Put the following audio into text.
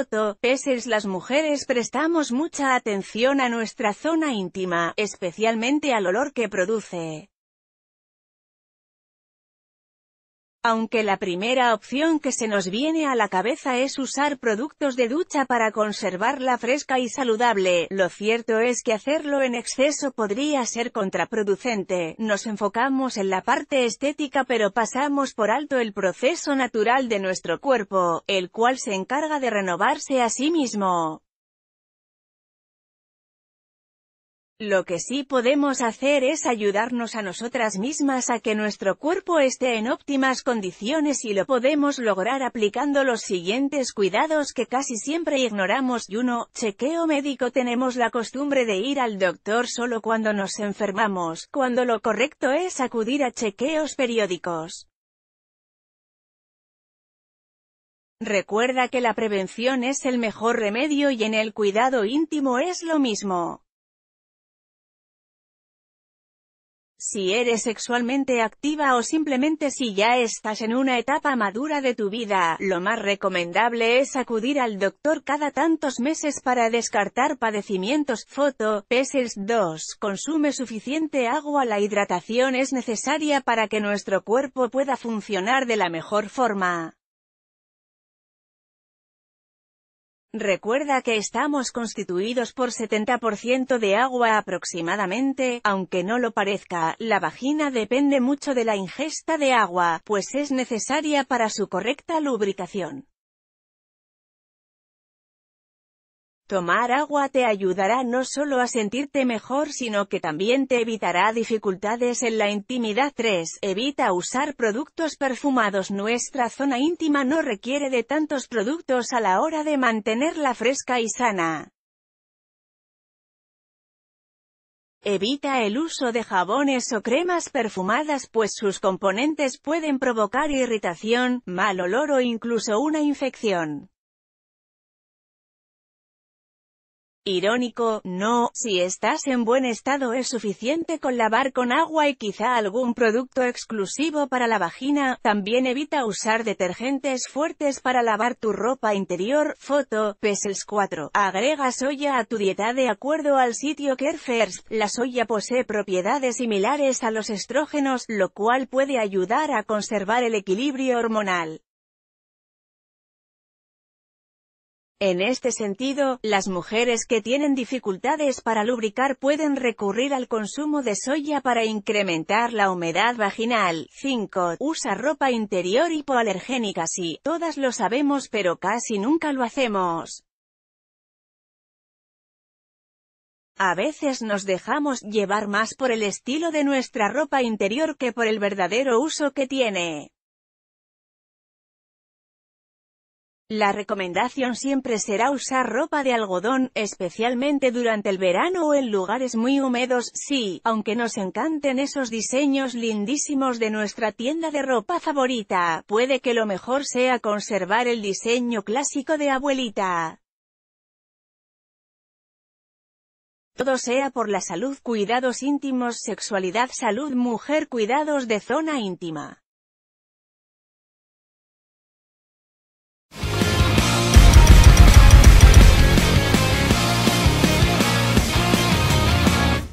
Foto, peses las mujeres prestamos mucha atención a nuestra zona íntima, especialmente al olor que produce. Aunque la primera opción que se nos viene a la cabeza es usar productos de ducha para conservarla fresca y saludable, lo cierto es que hacerlo en exceso podría ser contraproducente. Nos enfocamos en la parte estética pero pasamos por alto el proceso natural de nuestro cuerpo, el cual se encarga de renovarse a sí mismo. Lo que sí podemos hacer es ayudarnos a nosotras mismas a que nuestro cuerpo esté en óptimas condiciones y lo podemos lograr aplicando los siguientes cuidados que casi siempre ignoramos y uno, chequeo médico tenemos la costumbre de ir al doctor solo cuando nos enfermamos, cuando lo correcto es acudir a chequeos periódicos. Recuerda que la prevención es el mejor remedio y en el cuidado íntimo es lo mismo. si eres sexualmente activa o simplemente si ya estás en una etapa madura de tu vida, lo más recomendable es acudir al doctor cada tantos meses para descartar padecimientos. Foto, peces 2. Consume suficiente agua. La hidratación es necesaria para que nuestro cuerpo pueda funcionar de la mejor forma. Recuerda que estamos constituidos por 70% de agua aproximadamente, aunque no lo parezca, la vagina depende mucho de la ingesta de agua, pues es necesaria para su correcta lubricación. Tomar agua te ayudará no solo a sentirte mejor sino que también te evitará dificultades en la intimidad 3. Evita usar productos perfumados Nuestra zona íntima no requiere de tantos productos a la hora de mantenerla fresca y sana. Evita el uso de jabones o cremas perfumadas pues sus componentes pueden provocar irritación, mal olor o incluso una infección. Irónico, no, si estás en buen estado es suficiente con lavar con agua y quizá algún producto exclusivo para la vagina, también evita usar detergentes fuertes para lavar tu ropa interior, foto, PESELS 4. Agrega soya a tu dieta de acuerdo al sitio CareFirst, la soya posee propiedades similares a los estrógenos, lo cual puede ayudar a conservar el equilibrio hormonal. En este sentido, las mujeres que tienen dificultades para lubricar pueden recurrir al consumo de soya para incrementar la humedad vaginal. 5. Usa ropa interior hipoalergénica sí, todas lo sabemos pero casi nunca lo hacemos. A veces nos dejamos llevar más por el estilo de nuestra ropa interior que por el verdadero uso que tiene. La recomendación siempre será usar ropa de algodón, especialmente durante el verano o en lugares muy húmedos, sí, aunque nos encanten esos diseños lindísimos de nuestra tienda de ropa favorita, puede que lo mejor sea conservar el diseño clásico de abuelita. todo sea por la salud, cuidados íntimos, sexualidad, salud, mujer, cuidados de zona íntima.